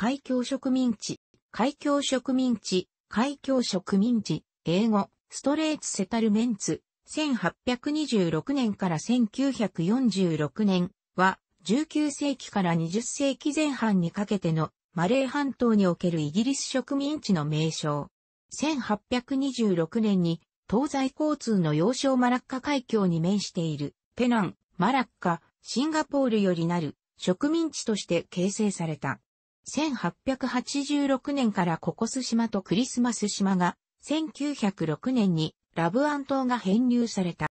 海峡植民地、海峡植民地、海峡植民地、英語、ストレーツ・セタルメンツ、1826年から1946年は、19世紀から20世紀前半にかけてのマレー半島におけるイギリス植民地の名称。1826年に東西交通の要衝マラッカ海峡に面しているペナン、マラッカ、シンガポールよりなる植民地として形成された。1886年からココス島とクリスマス島が、1906年にラブアン島が編入された。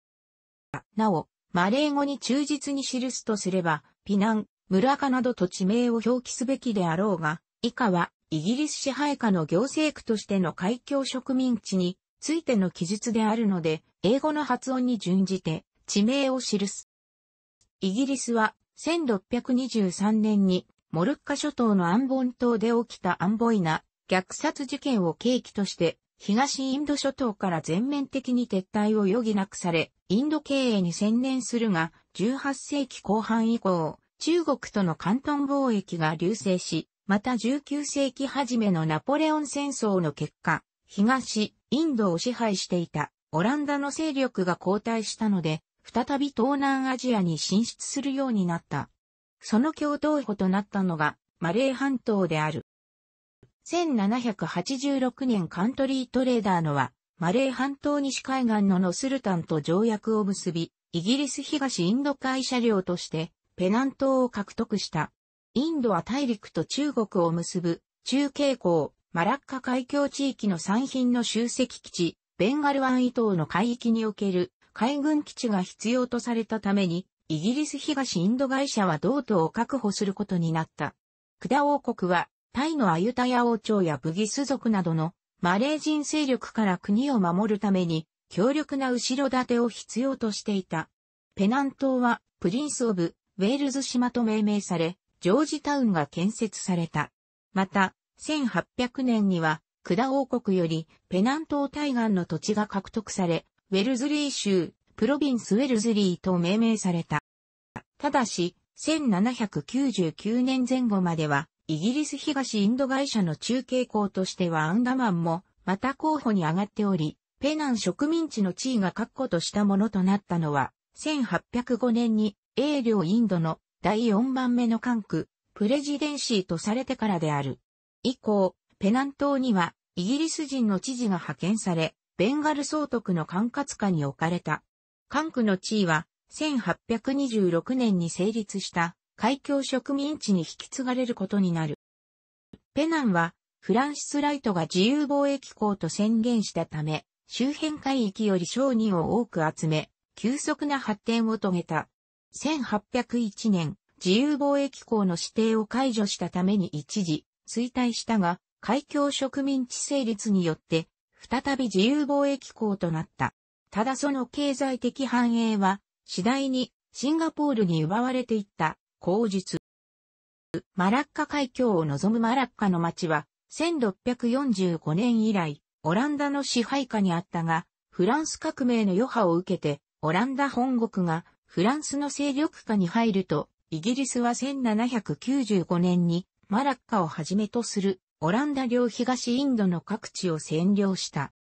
なお、マレー語に忠実に記すとすれば、ピナン、村カなどと地名を表記すべきであろうが、以下は、イギリス支配下の行政区としての海峡植民地についての記述であるので、英語の発音に準じて地名を記す。イギリスは1623年にモルッカ諸島のアンボン島で起きたアンボイナ虐殺事件を契機として、東インド諸島から全面的に撤退を余儀なくされ、インド経営に専念するが、18世紀後半以降、中国との関東貿易が隆盛し、また19世紀初めのナポレオン戦争の結果、東、インドを支配していたオランダの勢力が後退したので、再び東南アジアに進出するようになった。その共同歩となったのが、マレー半島である。1786年カントリートレーダーのは、マレー半島西海岸のノスルタンと条約を結び、イギリス東インド海車両として、ペナン島を獲得した。インドは大陸と中国を結ぶ、中継港、マラッカ海峡地域の産品の集積基地、ベンガル湾伊東の海域における海軍基地が必要とされたために、イギリス東インド会社は同等を確保することになった。クダ王国は、タイのアユタヤ王朝やブギス族などのマレー人勢力から国を守るために、強力な後ろ盾を必要としていた。ペナン島は、プリンス・オブ・ウェールズ島と命名され、ジョージタウンが建設された。また、1800年には、クダ王国よりペナン島対岸の土地が獲得され、ウェルズリー州、プロビンスウェルズリーと命名された。ただし、1799年前後までは、イギリス東インド会社の中継校としてはアンダマンも、また候補に上がっており、ペナン植民地の地位が確固としたものとなったのは、1805年に、英領インドの第4番目の管区、プレジデンシーとされてからである。以降、ペナン島には、イギリス人の知事が派遣され、ベンガル総督の管轄下に置かれた。関区の地位は、1826年に成立した海峡植民地に引き継がれることになる。ペナンは、フランシス・ライトが自由貿易港と宣言したため、周辺海域より商人を多く集め、急速な発展を遂げた。1801年、自由貿易港の指定を解除したために一時、衰退したが、海峡植民地成立によって、再び自由貿易港となった。ただその経済的繁栄は、次第にシンガポールに奪われていった、口述。マラッカ海峡を望むマラッカの町は、1645年以来、オランダの支配下にあったが、フランス革命の余波を受けて、オランダ本国がフランスの勢力下に入ると、イギリスは1795年にマラッカをはじめとするオランダ領東インドの各地を占領した。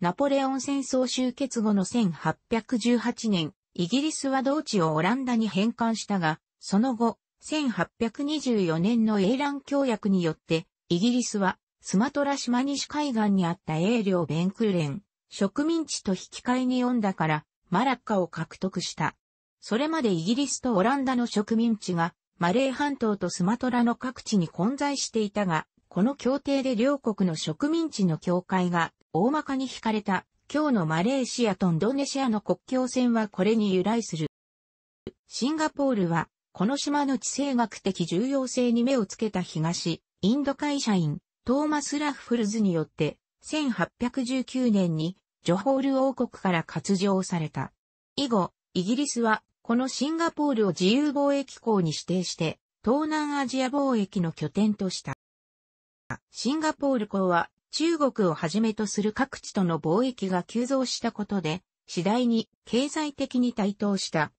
ナポレオン戦争終結後の1818年、イギリスは同地をオランダに返還したが、その後、1824年の英乱協約によって、イギリスはスマトラ島西海岸にあった英領ベンクレン、植民地と引き換えに読んだから、マラッカを獲得した。それまでイギリスとオランダの植民地が、マレー半島とスマトラの各地に混在していたが、この協定で両国の植民地の境界が大まかに引かれた、今日のマレーシアとインドネシアの国境線はこれに由来する。シンガポールは、この島の地政学的重要性に目をつけた東、インド会社員、トーマス・ラッフルズによって、1819年に、ジョホール王国から割譲された。以後、イギリスは、このシンガポールを自由貿易港に指定して、東南アジア貿易の拠点とした。シンガポール港は、中国をはじめとする各地との貿易が急増したことで、次第に経済的に台頭した。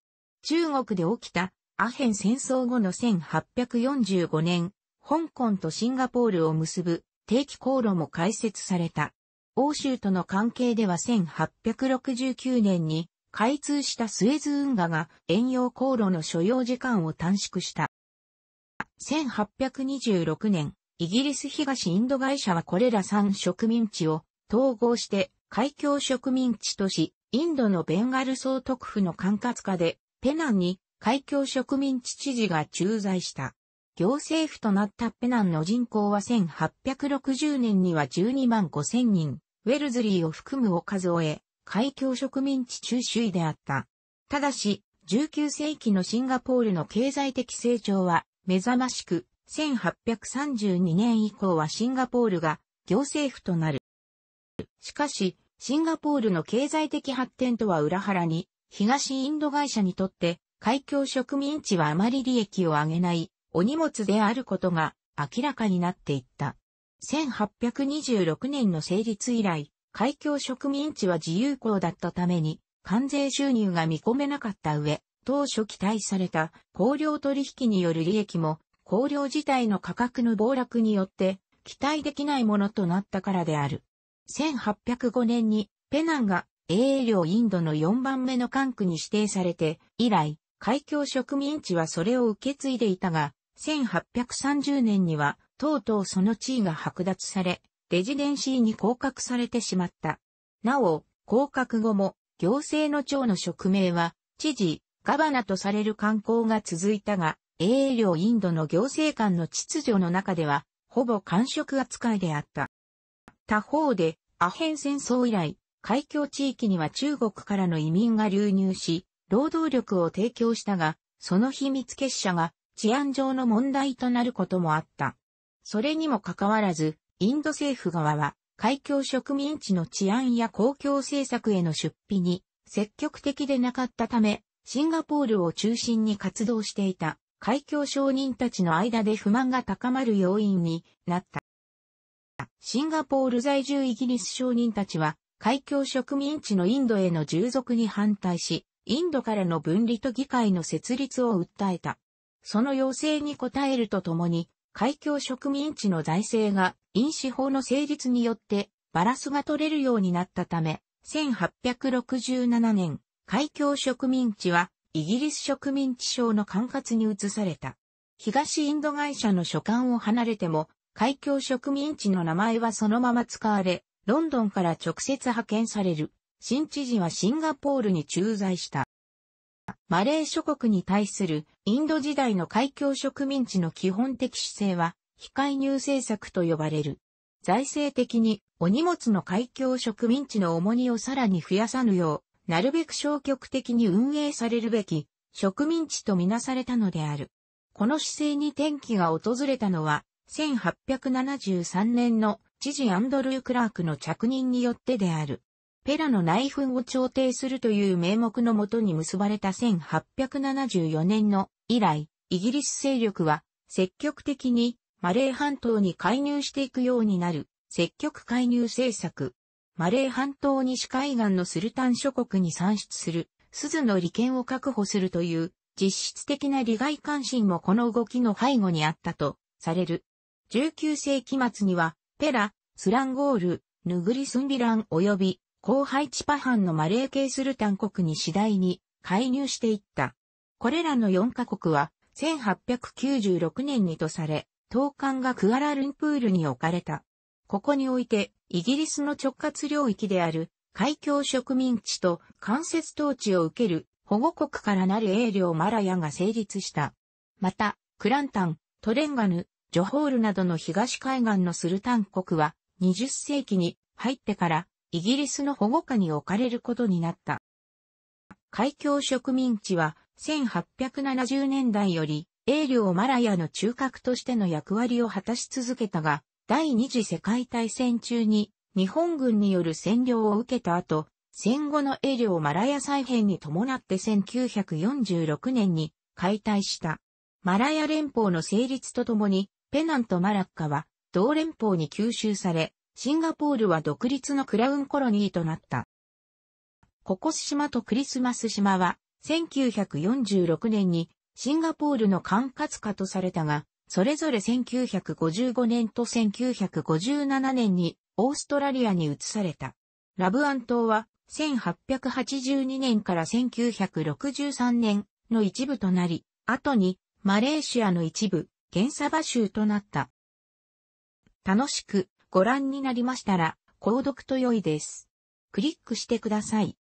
中国で起きたアヘン戦争後の1845年、香港とシンガポールを結ぶ定期航路も開設された。欧州との関係では1869年に開通したスエズ運河が遠洋航路の所要時間を短縮した。1826年、イギリス東インド会社はこれら3植民地を統合して海峡植民地とし、インドのベンガル総督府の管轄下で、ペナンに海峡植民地知事が駐在した。行政府となったペナンの人口は1860年には12万5千人、ウェルズリーを含むを数え、海峡植民地中首位であった。ただし、19世紀のシンガポールの経済的成長は目覚ましく1832年以降はシンガポールが行政府となる。しかし、シンガポールの経済的発展とは裏腹に、東インド会社にとって、海峡植民地はあまり利益を上げない、お荷物であることが明らかになっていった。1826年の成立以来、海峡植民地は自由港だったために、関税収入が見込めなかった上、当初期待された公領取引による利益も香料自体の価格の暴落によって期待できないものとなったからである。1805年にペナンが英領インドの4番目の管区に指定されて、以来、海峡植民地はそれを受け継いでいたが、1830年には、とうとうその地位が剥奪され、レジデンシーに降格されてしまった。なお、降格後も、行政の長の職名は、知事、ガバナとされる観光が続いたが、英領インドの行政官の秩序の中では、ほぼ官職扱いであった。他方で、アヘン戦争以来、海峡地域には中国からの移民が流入し、労働力を提供したが、その秘密結社が治安上の問題となることもあった。それにもかかわらず、インド政府側は、海峡植民地の治安や公共政策への出費に積極的でなかったため、シンガポールを中心に活動していた。海峡商人たちの間で不満が高まる要因になった。シンガポール在住イギリス商人たちは、海峡植民地のインドへの従属に反対し、インドからの分離と議会の設立を訴えた。その要請に応えるとともに、海峡植民地の財政が飲酒法の成立によってバラスが取れるようになったため、1867年、海峡植民地はイギリス植民地省の管轄に移された。東インド会社の所管を離れても、海峡植民地の名前はそのまま使われ、ロンドンから直接派遣される。新知事はシンガポールに駐在した。マレー諸国に対するインド時代の海峡植民地の基本的姿勢は、非介入政策と呼ばれる。財政的にお荷物の海峡植民地の重荷をさらに増やさぬよう、なるべく消極的に運営されるべき植民地とみなされたのである。この姿勢に転機が訪れたのは、1873年の知事アンドルー・クラークの着任によってである。ペラの内紛を調停するという名目のもとに結ばれた1874年の以来、イギリス勢力は積極的にマレー半島に介入していくようになる積極介入政策マレー半島西海岸のスルタン諸国に産出する、鈴の利権を確保するという、実質的な利害関心もこの動きの背後にあったと、される。19世紀末には、ペラ、スランゴール、ヌグリスンビラン及び、後輩チパハンのマレー系スルタン国に次第に介入していった。これらの4カ国は、1896年にとされ、東韓がクアラルンプールに置かれた。ここにおいて、イギリスの直轄領域である海峡植民地と間接統治を受ける保護国からなる英領マラヤが成立した。また、クランタン、トレンガヌ、ジョホールなどの東海岸のスルタン国は20世紀に入ってからイギリスの保護下に置かれることになった。海峡植民地は1870年代より英領マラヤの中核としての役割を果たし続けたが、第二次世界大戦中に日本軍による占領を受けた後、戦後のリ領マラヤ再編に伴って1946年に解体した。マラヤ連邦の成立とともに、ペナンとマラッカは同連邦に吸収され、シンガポールは独立のクラウンコロニーとなった。ココス島とクリスマス島は1946年にシンガポールの管轄下とされたが、それぞれ1955年と1957年にオーストラリアに移された。ラブアン島は1882年から1963年の一部となり、後にマレーシアの一部、ンサバ州となった。楽しくご覧になりましたら、購読と良いです。クリックしてください。